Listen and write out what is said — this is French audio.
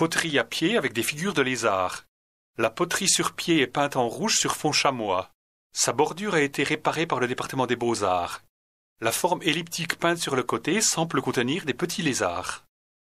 poterie à pied avec des figures de lézards. La poterie sur pied est peinte en rouge sur fond chamois. Sa bordure a été réparée par le département des beaux-arts. La forme elliptique peinte sur le côté semble contenir des petits lézards.